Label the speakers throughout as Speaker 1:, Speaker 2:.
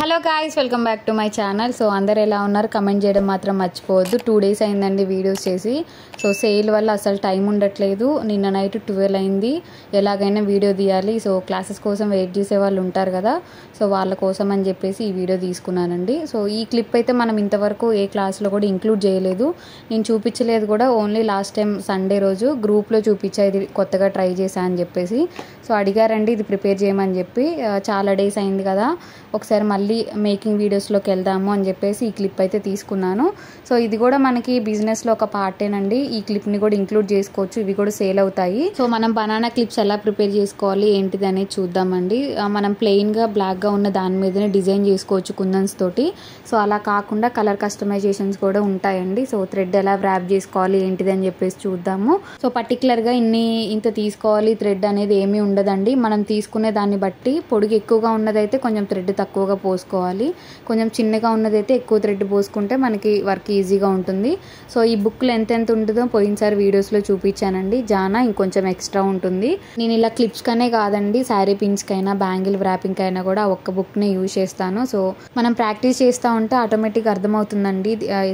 Speaker 1: hello guys welcome back to my channel so అందరు ఎలా ఉన్నారు కమెంట్ చేయడం మాత్రం మర్చిపోవద్దు టూ డేస్ అయిందండి వీడియోస్ చేసి సో సేల్ వల్ల అసలు టైం ఉండట్లేదు నిన్న నైట్ ట్వెల్వ్ అయింది ఎలాగైనా వీడియో తీయాలి సో క్లాసెస్ కోసం వెయిట్ చేసే వాళ్ళు ఉంటారు కదా సో వాళ్ళ కోసం అని చెప్పేసి ఈ వీడియో తీసుకున్నానండి సో ఈ క్లిప్ అయితే మనం ఇంతవరకు ఏ క్లాస్లో కూడా ఇంక్లూడ్ చేయలేదు నేను చూపించలేదు కూడా ఓన్లీ లాస్ట్ టైం సండే రోజు గ్రూప్లో చూపించా ఇది కొత్తగా ట్రై చేశా అని చెప్పేసి సో అడిగారండి ఇది ప్రిపేర్ చేయమని చెప్పి uh, చాలా డేస్ అయింది కదా ఒకసారి మళ్ళీ మేకింగ్ వీడియోస్లోకి వెళ్దాము అని చెప్పేసి ఈ క్లిప్ అయితే తీసుకున్నాను సో ఇది కూడా మనకి బిజినెస్లో ఒక పార్టేనండి ఈ క్లిప్ని కూడా ఇంక్లూడ్ చేసుకోవచ్చు ఇవి కూడా సేల్ అవుతాయి సో మనం బనానా క్లిప్స్ ఎలా ప్రిపేర్ చేసుకోవాలి ఏంటిది అనేది చూద్దామండి మనం ప్లెయిన్గా బ్లాక్గా ఉన్న దాని మీదనే డిజైన్ చేసుకోవచ్చు కుందన్స్ తోటి సో అలా కాకుండా కలర్ కస్టమైజేషన్స్ కూడా ఉంటాయండి సో థ్రెడ్ ఎలా వ్రాప్ చేసుకోవాలి ఏంటిది అని చెప్పేసి చూద్దాము సో పర్టికులర్గా ఇన్ని ఇంత తీసుకోవాలి థ్రెడ్ అనేది ఏమీ ఉండదండి మనం తీసుకునే దాన్ని బట్టి పొడుగు ఎక్కువగా ఉన్నదైతే కొంచెం థ్రెడ్ తక్కువగా పోసుకోవాలి కొంచెం చిన్నగా ఉన్నదైతే ఎక్కువ థ్రెడ్ పోసుకుంటే మనకి వర్క్ ఈజీగా ఉంటుంది సో ఈ బుక్లు ఎంత ఎంత ఉంటుందో పోయినసారి వీడియోస్లో చూపించానండి జానా ఇంకొంచెం ఎక్స్ట్రా ఉంటుంది నేను ఇలా క్లిప్స్ కానే కాదండి శారీ పిన్స్కైనా బ్యాంగిల్ అయినా కూడా ఒక్క బుక్ని యూజ్ చేస్తాను సో మనం ప్రాక్టీస్ చేస్తూ ఉంటే ఆటోమేటిక్ అర్థమవుతుందండి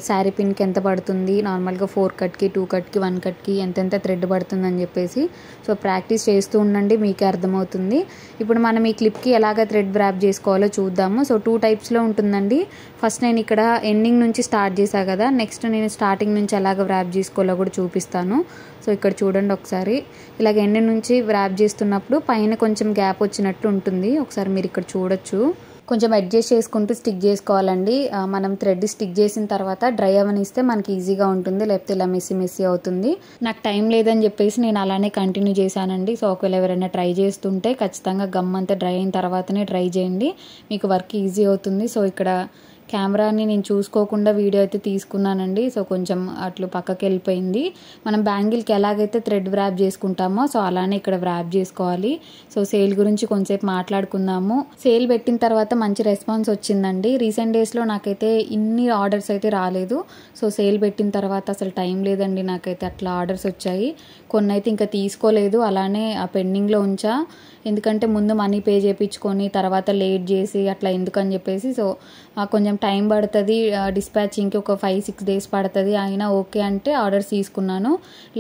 Speaker 1: శారీ పిన్కి ఎంత పడుతుంది నార్మల్గా ఫోర్ కట్కి టూ కట్కి వన్ కట్కి ఎంతెంత థ్రెడ్ పడుతుందని చెప్పేసి సో ప్రాక్టీస్ చేస్తూ ఉండండి మీకే అర్థమవుతుంది ఇప్పుడు మనం ఈ క్లిప్కి ఎలాగ థ్రెడ్ వ్రాప్ చేసుకోవాలో చూద్దాము సో టూ టైప్స్లో ఉంటుందండి ఫస్ట్ నేను ఇక్కడ ఎండింగ్ నుంచి స్టార్ట్ చేశాను కదా నెక్స్ట్ నేను స్టార్టింగ్ నుంచి ఎలాగ వ్రాప్ చేసుకోవాలో కూడా చూపిస్తాను సో ఇక్కడ చూడండి ఒకసారి ఇలాగ ఎండింగ్ నుంచి వ్రాప్ చేస్తున్నప్పుడు పైన కొంచెం గ్యాప్ వచ్చినట్టు ఉంటుంది ఒకసారి మీరు ఇక్కడ చూడొచ్చు కొంచెం అడ్జస్ట్ చేసుకుంటూ స్టిక్ చేసుకోవాలండి మనం థ్రెడ్ స్టిక్ చేసిన తర్వాత డ్రై అవనిస్తే మనకి ఈజీగా ఉంటుంది లేకపోతే ఇలా మెస్సి మెస్సి అవుతుంది నాకు టైం లేదని చెప్పేసి నేను అలానే కంటిన్యూ చేశానండి సో ఒకవేళ ఎవరైనా ట్రై చేస్తుంటే ఖచ్చితంగా గమ్ అంతా డ్రై అయిన తర్వాతనే ట్రై చేయండి మీకు వర్క్ ఈజీ అవుతుంది సో ఇక్కడ కెమెరాని నేను చూసుకోకుండా వీడియో అయితే తీసుకున్నానండి సో కొంచెం అట్లు పక్కకి వెళ్ళిపోయింది మనం బ్యాంగిల్కి ఎలాగైతే థ్రెడ్ వ్రాప్ చేసుకుంటామో సో అలానే ఇక్కడ వ్రాప్ చేసుకోవాలి సో సేల్ గురించి కొంచెంసేపు మాట్లాడుకుందాము సేల్ పెట్టిన తర్వాత మంచి రెస్పాన్స్ వచ్చిందండి రీసెంట్ డేస్లో నాకైతే ఇన్ని ఆర్డర్స్ అయితే రాలేదు సో సేల్ పెట్టిన తర్వాత అసలు టైం లేదండి నాకైతే అట్లా ఆర్డర్స్ వచ్చాయి కొన్ని అయితే ఇంకా తీసుకోలేదు అలానే ఆ పెండింగ్లో ఉంచా ఎందుకంటే ముందు మనీ పే చేయించుకొని తర్వాత లేట్ చేసి అట్లా ఎందుకని చెప్పేసి సో కొంచెం టైం పడుతుంది డిస్పాచింగ్కి ఒక ఫైవ్ సిక్స్ డేస్ పడుతుంది అయినా ఓకే అంటే ఆర్డర్స్ తీసుకున్నాను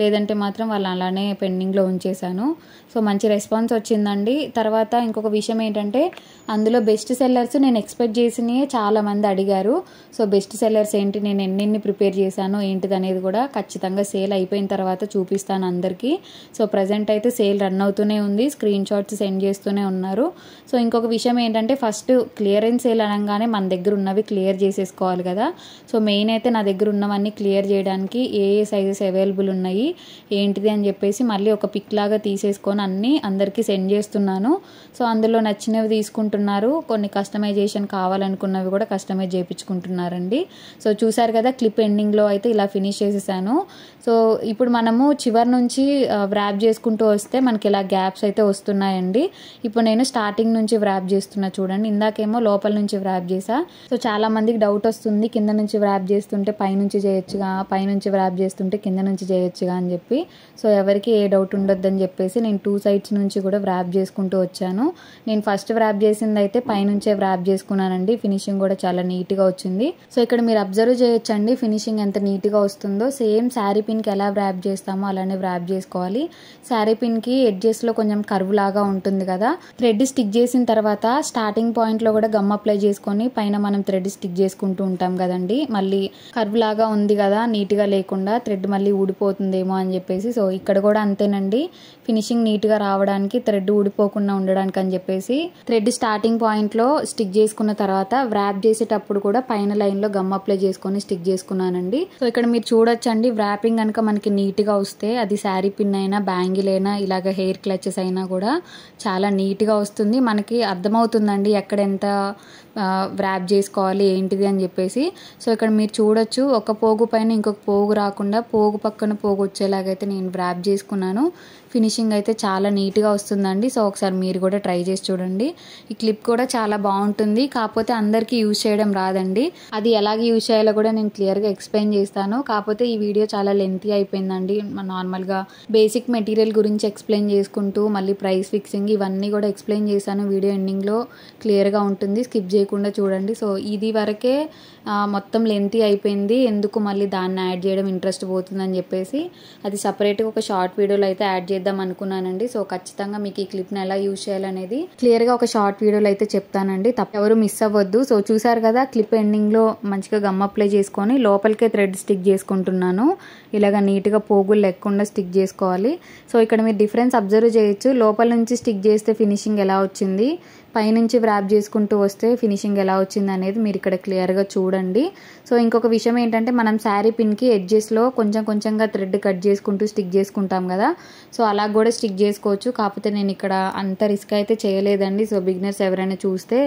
Speaker 1: లేదంటే మాత్రం వాళ్ళు అలానే పెండింగ్లో ఉంచేశాను సో మంచి రెస్పాన్స్ వచ్చిందండి తర్వాత ఇంకొక విషయం ఏంటంటే అందులో బెస్ట్ సెల్లర్స్ నేను ఎక్స్పెక్ట్ చేసినవి చాలామంది అడిగారు సో బెస్ట్ సెల్లర్స్ ఏంటి నేను ఎన్నెన్ని ప్రిపేర్ చేశాను ఏంటిది అనేది కూడా ఖచ్చితంగా సేల్ అయిపోయిన తర్వాత చూపిస్తాను అందరికీ సో ప్రజెంట్ అయితే సేల్ రన్ అవుతూనే ఉంది స్క్రీన్ షాట్స్ సెండ్ చేస్తూనే ఉన్నారు సో ఇంకొక విషయం ఏంటంటే ఫస్ట్ క్లియరెన్స్ సేల్ అనగానే మన దగ్గర దగ్గర ఉన్నవి క్లియర్ చేసేసుకోవాలి కదా సో మెయిన్ అయితే నా దగ్గర ఉన్నవన్నీ క్లియర్ చేయడానికి ఏ ఏ సైజెస్ అవైలబుల్ ఉన్నాయి ఏంటిది అని చెప్పేసి మళ్ళీ ఒక పిక్ లాగా తీసేసుకొని అన్నీ అందరికీ సెండ్ చేస్తున్నాను సో అందులో నచ్చినవి తీసుకుంటున్నారు కొన్ని కస్టమైజేషన్ కావాలనుకున్నవి కూడా కస్టమైజ్ చేయించుకుంటున్నారండి సో చూసారు కదా క్లిప్ ఎండింగ్లో అయితే ఇలా ఫినిష్ చేసేసాను సో ఇప్పుడు మనము చివరి నుంచి వ్రాప్ చేసుకుంటూ వస్తే మనకి ఇలా గ్యాప్స్ అయితే వస్తున్నాయండి ఇప్పుడు నేను స్టార్టింగ్ నుంచి వ్రాప్ చేస్తున్నా చూడండి ఇందాకేమో లోపల నుంచి వ్రాప్ చేసా సో చాలామందికి డౌట్ వస్తుంది కింద నుంచి వ్రాప్ చేస్తుంటే పైనుంచి చేయొచ్చుగా పైనుంచి వ్రాప్ చేస్తుంటే కింద నుంచి చేయొచ్చుగా అని చెప్పి సో ఎవరికి ఏ డౌట్ ఉండొద్దని చెప్పేసి నేను టూ సైడ్స్ నుంచి కూడా వ్రాప్ చేసుకుంటూ వచ్చాను నేను ఫస్ట్ వ్రాప్ చేసింది అయితే పైనుంచే వ్రాప్ చేసుకున్నానండి ఫినిషింగ్ కూడా చాలా నీట్గా వచ్చింది సో ఇక్కడ మీరు అబ్జర్వ్ చేయొచ్చండి ఫినిషింగ్ ఎంత నీట్గా వస్తుందో సేమ్ శారీ పిన్కి ఎలా వ్రాప్ చేస్తామో అలానే వ్రాప్ చేసుకోవాలి శారీ పిన్కి ఎడ్జెస్లో కొంచెం కర్వ్ లాగా ఉంటుంది కదా థ్రెడ్ స్టిక్ చేసిన తర్వాత స్టార్టింగ్ పాయింట్లో కూడా గమ్ అప్లై చేసుకొని పైన మనం థ్రెడ్ స్టిక్ చేసుకుంటూ ఉంటాం కదండి మళ్ళీ కర్వ్ లాగా ఉంది కదా నీట్గా లేకుండా థ్రెడ్ మళ్ళీ ఊడిపోతుందేమో అని చెప్పేసి సో ఇక్కడ కూడా అంతేనండి ఫినిషింగ్ నీట్గా రావడానికి థ్రెడ్ ఊడిపోకుండా ఉండడానికి అని చెప్పేసి థ్రెడ్ స్టార్టింగ్ పాయింట్లో స్టిక్ చేసుకున్న తర్వాత వ్రాప్ చేసేటప్పుడు కూడా పైన లైన్లో గమ్ అప్లై చేసుకొని స్టిక్ చేసుకున్నానండి సో ఇక్కడ మీరు చూడొచ్చండి వ్రాపింగ్ కనుక మనకి నీట్గా వస్తే అది శారీ పిన్ అయినా బ్యాంగిల్ అయినా ఇలాగ హెయిర్ క్లచెస్ అయినా కూడా చాలా నీట్గా వస్తుంది మనకి అర్థమవుతుందండి ఎక్కడెంత వ్రాప్ చేసుకోవాలి ఏంటిది అని చెప్పేసి సో ఇక్కడ మీరు చూడొచ్చు ఒక పోగు పైన ఇంకొక పోగు రాకుండా పోగు పక్కన పోగు వచ్చేలాగైతే నేను వ్రాప్ చేసుకున్నాను ఫినిషింగ్ అయితే చాలా నీట్గా వస్తుందండి సో ఒకసారి మీరు కూడా ట్రై చేసి చూడండి ఈ క్లిప్ కూడా చాలా బాగుంటుంది కాకపోతే అందరికీ యూజ్ చేయడం రాదండి అది ఎలాగ యూజ్ చేయాలో కూడా నేను క్లియర్గా ఎక్స్ప్లెయిన్ చేస్తాను కాకపోతే ఈ వీడియో చాలా లెంతీ అయిపోయిందండి నార్మల్గా బేసిక్ మెటీరియల్ గురించి ఎక్స్ప్లెయిన్ చేసుకుంటూ మళ్ళీ ప్రైస్ ఫిక్సింగ్ ఇవన్నీ కూడా ఎక్స్ప్లెయిన్ చేశాను వీడియో ఎండింగ్లో క్లియర్గా ఉంటుంది స్కిప్ చేయకుండా చూడండి సో ఇది వరకే మొత్తం లెంతీ అయిపోయింది ఎందుకు మళ్ళీ దాన్ని యాడ్ చేయడం ఇంట్రెస్ట్ పోతుందని చెప్పేసి అది సపరేట్గా ఒక షార్ట్ వీడియోలో అయితే యాడ్ చేద్దాం చేద్దాం అనుకున్నానండి సో ఖచ్చితంగా మీకు ఈ క్లిప్ని ఎలా యూజ్ చేయాలనేది క్లియర్గా ఒక షార్ట్ వీడియోలో అయితే చెప్తానండి తప్ప ఎవరు మిస్ అవ్వద్దు సో చూసారు కదా క్లిప్ ఎండింగ్లో మంచిగా గమ్ అప్లై చేసుకొని లోపలికే థ్రెడ్ స్టిక్ చేసుకుంటున్నాను ఇలాగ నీట్గా పోగులు లేకుండా స్టిక్ చేసుకోవాలి సో ఇక్కడ మీరు డిఫరెన్స్ అబ్జర్వ్ చేయొచ్చు లోపల నుంచి స్టిక్ చేస్తే ఫినిషింగ్ ఎలా వచ్చింది పైనుంచి వ్రాప్ చేసుకుంటూ వస్తే ఫినిషింగ్ ఎలా వచ్చింది అనేది మీరు ఇక్కడ క్లియర్గా చూడండి సో ఇంకొక విషయం ఏంటంటే మనం శారీ పిన్కి ఎడ్జెస్లో కొంచెం కొంచెంగా థ్రెడ్ కట్ చేసుకుంటూ స్టిక్ చేసుకుంటాం కదా సో అలా కూడా స్టిక్ చేసుకోవచ్చు కాకపోతే నేను ఇక్కడ అంత రిస్క్ అయితే చేయలేదండి సో బిగినర్స్ ఎవరైనా చూస్తే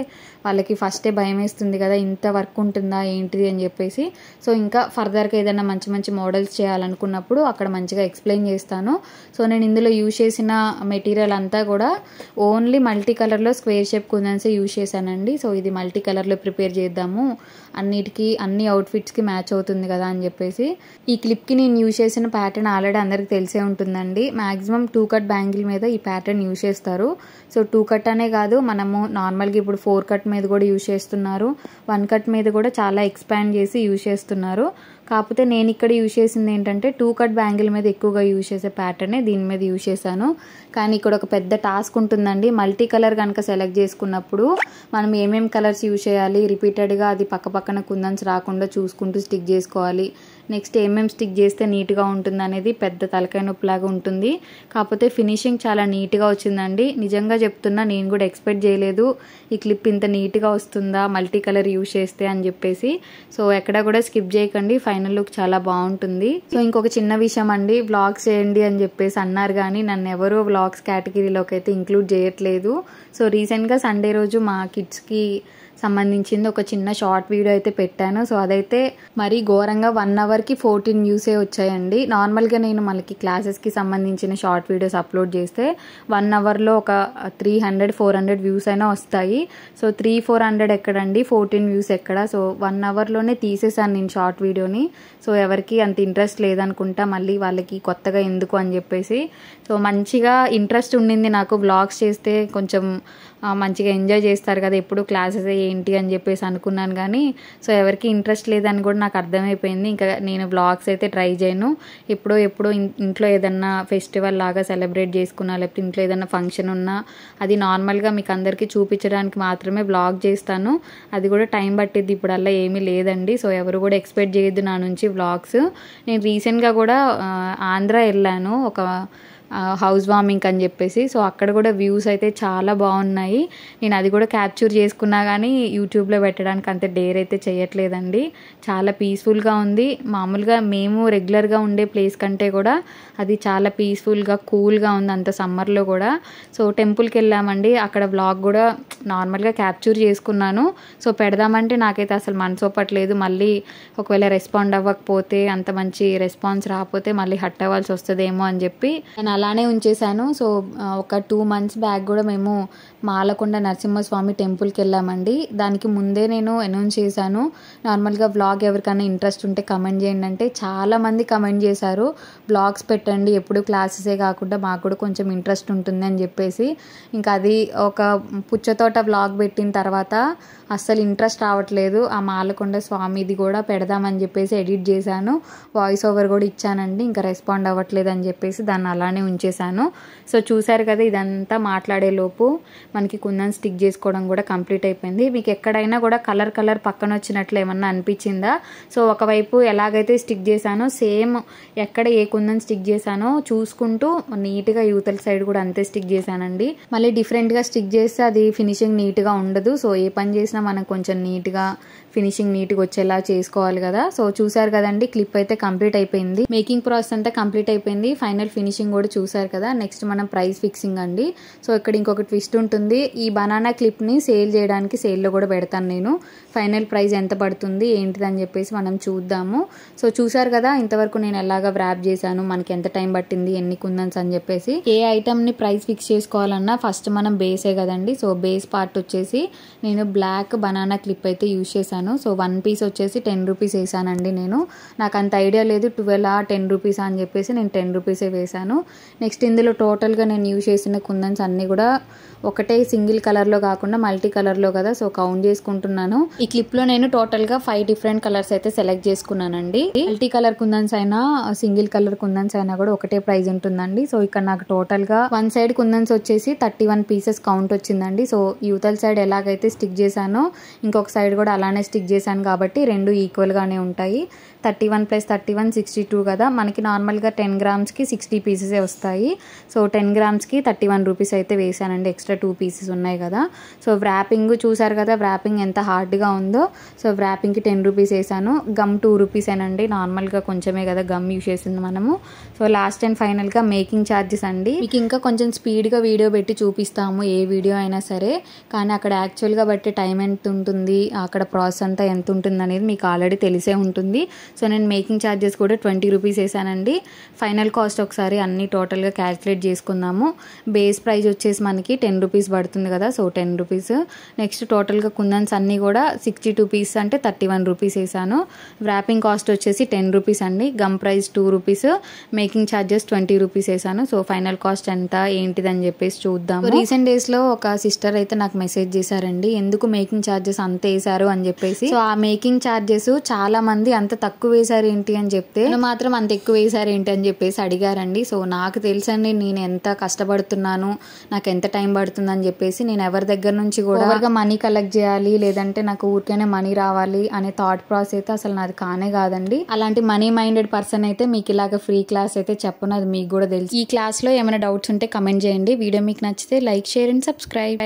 Speaker 1: వాళ్ళకి ఫస్టే భయం వేస్తుంది కదా ఇంత వర్క్ ఉంటుందా ఏంటిది అని చెప్పేసి సో ఇంకా ఫర్దర్గా ఏదైనా మంచి మంచి మోడల్స్ చేయాలనుకున్నప్పుడు అక్కడ మంచిగా ఎక్స్ప్లెయిన్ చేస్తాను సో నేను ఇందులో యూజ్ చేసిన మెటీరియల్ అంతా కూడా ఓన్లీ మల్టీ కలర్లో స్క్వేర్ షేప్ కుందన్సే యూజ్ చేశానండి సో ఇది మల్టీ కలర్లో ప్రిపేర్ చేద్దాము అన్నిటికీ అన్ని అవుట్ఫిట్స్కి మ్యాచ్ అవుతుంది కదా అని చెప్పేసి ఈ క్లిప్కి నేను యూజ్ చేసిన ప్యాటర్న్ ఆల్రెడీ అందరికి తెలిసే ఉంటుందండి మ్యాక్సిమం టూ కట్ బ్యాంగిల్ మీద ఈ ప్యాటర్న్ యూజ్ చేస్తారు సో టూ కట్ అనే కాదు మనము నార్మల్గా ఇప్పుడు ఫోర్ కట్ మీద కూడా యూజ్ చేస్తున్నారు వన్ కట్ మీద కూడా చాలా ఎక్స్పాండ్ చేసి యూజ్ చేస్తున్నారు కాకపోతే నేను ఇక్కడ యూజ్ చేసింది ఏంటంటే టూ కట్ బ్యాంగిల్ మీద ఎక్కువగా యూజ్ చేసే ప్యాటర్నే దీని మీద యూజ్ చేశాను కానీ ఇక్కడ ఒక పెద్ద టాస్క్ ఉంటుందండి మల్టీ కలర్ కనుక సెలెక్ట్ చేసుకున్నప్పుడు మనం ఏమేమి కలర్స్ యూజ్ చేయాలి రిపీటెడ్గా అది పక్కపక్క పక్కన కుందన్స్ రాకుండా చూసుకుంటూ స్టిక్ చేసుకోవాలి నెక్స్ట్ ఏమేమి స్టిక్ చేస్తే నీట్గా ఉంటుంది అనేది పెద్ద తలకాయ నొప్పిలాగా ఉంటుంది కాకపోతే ఫినిషింగ్ చాలా నీట్గా వచ్చిందండి నిజంగా చెప్తున్నా నేను కూడా ఎక్స్పెక్ట్ చేయలేదు ఈ క్లిప్ ఇంత నీట్గా వస్తుందా మల్టీ కలర్ యూజ్ చేస్తే అని చెప్పేసి సో ఎక్కడ కూడా స్కిప్ చేయకండి ఫైనల్ లుక్ చాలా బాగుంటుంది సో ఇంకొక చిన్న విషయం అండి వ్లాగ్స్ చేయండి అని చెప్పేసి అన్నారు కానీ నన్ను ఎవరూ వ్లాగ్స్ కేటగిరీలోకి అయితే ఇంక్లూడ్ చేయట్లేదు సో రీసెంట్గా సండే రోజు మా కిడ్స్కి సంబంధించింది ఒక చిన్న షార్ట్ వీడియో అయితే పెట్టాను సో అదైతే మరీ ఘోరంగా వన్ అవర్కి ఫోర్టీన్ వ్యూసే వచ్చాయండి నార్మల్గా నేను మనకి క్లాసెస్కి సంబంధించిన షార్ట్ వీడియోస్ అప్లోడ్ చేస్తే వన్ అవర్లో ఒక three hundred four hundred views అయినా వస్తాయి సో త్రీ ఫోర్ హండ్రెడ్ ఎక్కడండి ఫోర్టీన్ వ్యూస్ ఎక్కడ సో వన్ అవర్లోనే తీసేసాను నేను షార్ట్ వీడియోని సో ఎవరికి అంత ఇంట్రెస్ట్ లేదనుకుంటా మళ్ళీ వాళ్ళకి కొత్తగా ఎందుకు అని చెప్పేసి సో మంచిగా ఇంట్రెస్ట్ ఉండింది నాకు బ్లాగ్స్ చేస్తే కొంచెం మంచిగా ఎంజాయ్ చేస్తారు కదా ఎప్పుడు క్లాసెస్ ఏంటి అని చెప్పేసి అనుకున్నాను కానీ సో ఎవరికి ఇంట్రెస్ట్ లేదని కూడా నాకు అర్థమైపోయింది ఇంకా నేను బ్లాగ్స్ అయితే ట్రై చేయను ఎప్పుడో ఎప్పుడో ఇంట్లో ఏదన్నా ఫెస్టివల్ లాగా సెలబ్రేట్ చేసుకున్నా లేకపోతే ఇంట్లో ఏదన్నా ఫంక్షన్ ఉన్నా అది నార్మల్గా మీకు అందరికీ చూపించడానికి మాత్రమే బ్లాగ్ చేస్తాను అది కూడా టైం పట్టిద్ది ఇప్పుడల్లా ఏమీ లేదండి సో ఎవరు కూడా ఎక్స్పెక్ట్ చేయొద్దు నా నుంచి బ్లాగ్స్ నేను రీసెంట్గా కూడా ఆంధ్ర వెళ్ళాను ఒక హౌస్ వార్మింగ్ అని చెప్పేసి సో అక్కడ కూడా వ్యూస్ అయితే చాలా బాగున్నాయి నేను అది కూడా క్యాప్చర్ చేసుకున్నా కానీ యూట్యూబ్లో పెట్టడానికి అంత డేర్ అయితే చేయట్లేదండి చాలా పీస్ఫుల్గా ఉంది మామూలుగా మేము రెగ్యులర్గా ఉండే ప్లేస్ కంటే కూడా అది చాలా పీస్ఫుల్గా కూల్గా ఉంది అంత సమ్మర్లో కూడా సో టెంపుల్కి వెళ్ళామండి అక్కడ బ్లాగ్ కూడా నార్మల్గా క్యాప్చర్ చేసుకున్నాను సో పెడదామంటే నాకైతే అసలు మనసోపట్లేదు మళ్ళీ ఒకవేళ రెస్పాండ్ అవ్వకపోతే అంత మంచి రెస్పాన్స్ రాకపోతే మళ్ళీ హట్ అవ్వాల్సి వస్తుందేమో అని చెప్పి నేను అలానే ఉంచేశాను సో ఒక టూ మంత్స్ బ్యాక్ కూడా మేము మాలకొండ నరసింహస్వామి టెంపుల్కి వెళ్ళామండి దానికి ముందే నేను అనౌన్స్ చేశాను నార్మల్గా బ్లాగ్ ఎవరికైనా ఇంట్రెస్ట్ ఉంటే కమెంట్ చేయండి అంటే చాలామంది కమెంట్ చేశారు బ్లాగ్స్ పెట్టండి ఎప్పుడు క్లాసెసే కాకుండా మాకు కూడా కొంచెం ఇంట్రెస్ట్ ఉంటుంది అని చెప్పేసి ఇంకా అది ఒక పుచ్చతోట బ్లాగ్ పెట్టిన తర్వాత అస్సలు ఇంట్రెస్ట్ రావట్లేదు ఆ మాలకొండ స్వామిది కూడా పెడదామని చెప్పేసి ఎడిట్ చేశాను వాయిస్ ఓవర్ కూడా ఇచ్చానండి ఇంకా రెస్పాండ్ అవ్వట్లేదు అని చెప్పేసి దాన్ని అలానే ఉంచేశాను సో చూసారు కదా ఇదంతా మాట్లాడేలోపు మనకి కుందన్ స్టిక్ చేసుకోవడం కూడా కంప్లీట్ అయిపోయింది మీకు ఎక్కడైనా కూడా కలర్ కలర్ పక్కన వచ్చినట్లు ఏమన్నా అనిపించిందా సో ఒకవైపు ఎలాగైతే స్టిక్ చేశానో సేమ్ ఎక్కడ ఏ కుందన్ స్టిక్ చేశానో చూసుకుంటూ నీట్గా యూతల సైడ్ కూడా అంతే స్టిక్ చేశానండి మళ్ళీ డిఫరెంట్గా స్టిక్ చేస్తే అది ఫినిషింగ్ నీట్గా ఉండదు సో ఏ పని చేసినా మనం కొంచెం నీట్గా ఫినిషింగ్ నీట్గా వచ్చేలా చేసుకోవాలి కదా సో చూసారు కదండి క్లిప్ అయితే కంప్లీట్ అయిపోయింది మేకింగ్ ప్రాసెస్ అంతా కంప్లీట్ అయిపోయింది ఫైనల్ ఫినిషింగ్ కూడా చూసారు కదా నెక్స్ట్ మనం ప్రైస్ ఫిక్సింగ్ అండి సో ఇక్కడ ఇంకొక ట్విస్ట్ ఉంటుంది ఈ బనానా క్లిప్ని సేల్ చేయడానికి సేల్లో కూడా పెడతాను నేను ఫైనల్ ప్రైస్ ఎంత పడుతుంది ఏంటిదని చెప్పేసి మనం చూద్దాము సో చూసారు కదా ఇంతవరకు నేను ఎలాగ వ్రాప్ చేశాను మనకి ఎంత టైం పట్టింది ఎన్ని కుందన్స్ అని చెప్పేసి ఏ ఐటమ్ని ప్రైస్ ఫిక్స్ చేసుకోవాలన్నా ఫస్ట్ మనం బేసే కదండి సో బేస్ పార్ట్ వచ్చేసి నేను బ్లాక్ బనానా క్లిప్ అయితే యూజ్ చేశాను సో వన్ పీస్ వచ్చేసి టెన్ రూపీస్ వేసానండి నేను నాకు అంత ఐడియా లేదు ట్వెల్వ్ టెన్ రూపీస్ అని చెప్పేసి నేను టెన్ రూపీసే వేశాను నెక్స్ట్ ఇందులో టోటల్గా నేను యూజ్ చేసిన కుందన్స్ అన్నీ కూడా ఒకటే సింగిల్ కలర్లో కాకుండా మల్టీ కలర్లో కదా సో కౌంట్ చేసుకుంటున్నాను ఈ క్లిప్లో నేను టోటల్గా ఫైవ్ డిఫరెంట్ కలర్స్ అయితే సెలెక్ట్ చేసుకున్నానండి మల్టీ కలర్ కుందన్స్ అయినా సింగిల్ కలర్ కుందన్స్ అయినా కూడా ఒకటే ప్రైస్ ఉంటుందండి సో ఇక్కడ నాకు టోటల్గా వన్ సైడ్ కుందన్స్ వచ్చేసి థర్టీ వన్ పీసెస్ కౌంట్ వచ్చిందండి సో యూతల్ సైడ్ ఎలాగైతే స్టిక్ చేశానో ఇంకొక సైడ్ కూడా అలానే స్టిక్ చేశాను కాబట్టి రెండు ఈక్వల్గానే ఉంటాయి thirty one plus thirty one sixty two కదా మనకి నార్మల్గా టెన్ గ్రామ్స్కి సిక్స్టీ పీసెస్ వస్తాయి వస్తాయి సో టెన్ గ్రామ్స్కి థర్టీ వన్ రూపీస్ అయితే వేసానండి ఎక్స్ట్రా టూ పీసెస్ ఉన్నాయి కదా సో వ్రాపింగ్ చూసారు కదా వ్రాపింగ్ ఎంత హార్డ్గా ఉందో సో వ్రాపింగ్కి టెన్ రూపీస్ వేసాను గమ్ టూ రూపీస్ అండి నార్మల్గా కొంచెమే కదా గమ్ యూజ్ చేసింది మనము సో లాస్ట్ అండ్ ఫైనల్గా మేకింగ్ ఛార్జెస్ అండి మీకు ఇంకా కొంచెం స్పీడ్గా వీడియో పెట్టి చూపిస్తాము ఏ వీడియో అయినా సరే కానీ అక్కడ యాక్చువల్గా బట్టి టైం ఎంత ఉంటుంది అక్కడ ప్రాసెస్ అంతా ఎంత ఉంటుంది అనేది మీకు ఆల్రెడీ తెలిసే ఉంటుంది సో నేను మేకింగ్ ఛార్జెస్ కూడా ట్వంటీ రూపీస్ వేసానండి ఫైనల్ కాస్ట్ ఒకసారి అన్ని టోటల్ టోటల్గా క్యాల్కులేట్ చేసుకుందాము బేస్ ప్రైస్ వచ్చేసి మనకి టెన్ రూపీస్ పడుతుంది కదా సో టెన్ రూపీస్ నెక్స్ట్ టోటల్గా కుందన్స్ అన్నీ కూడా సిక్స్టీ టూ పీస్ అంటే థర్టీ వన్ రూపీస్ వేసాను వ్రాపింగ్ కాస్ట్ వచ్చేసి టెన్ రూపీస్ అండి gum price two rupees making charges twenty rupees వేసాను సో ఫైనల్ కాస్ట్ ఎంత ఏంటిదని చెప్పేసి చూద్దాం రీసెంట్ డేస్లో ఒక సిస్టర్ అయితే నాకు మెసేజ్ చేశారండి ఎందుకు మేకింగ్ ఛార్జెస్ అంత వేసారు అని చెప్పేసి సో ఆ మేకింగ్ ఛార్జెస్ చాలా మంది అంత తక్కువ వేసారు ఏంటి అని చెప్తే మాత్రం అంత ఎక్కువ వేసారు ఏంటి అని చెప్పేసి అడిగారండి సో నాకు నాకు తెలుసండి నేను ఎంత కష్టపడుతున్నాను నాకు ఎంత టైం పడుతుంది అని చెప్పేసి నేను ఎవరి దగ్గర నుంచి కూడా మనీ కలెక్ట్ చేయాలి లేదంటే నాకు ఊరికైనా మనీ రావాలి అనే థాట్ ప్రాసెస్ అయితే అసలు నాది కానే కాదండి అలాంటి మనీ మైండెడ్ పర్సన్ అయితే మీకు ఇలాగ ఫ్రీ క్లాస్ అయితే చెప్పను అది మీకు కూడా తెలుసు ఈ క్లాస్లో ఏమైనా డౌట్స్ ఉంటే కమెంట్ చేయండి వీడియో మీకు నచ్చితే లైక్ షేర్ అండ్ సబ్స్క్రైబ్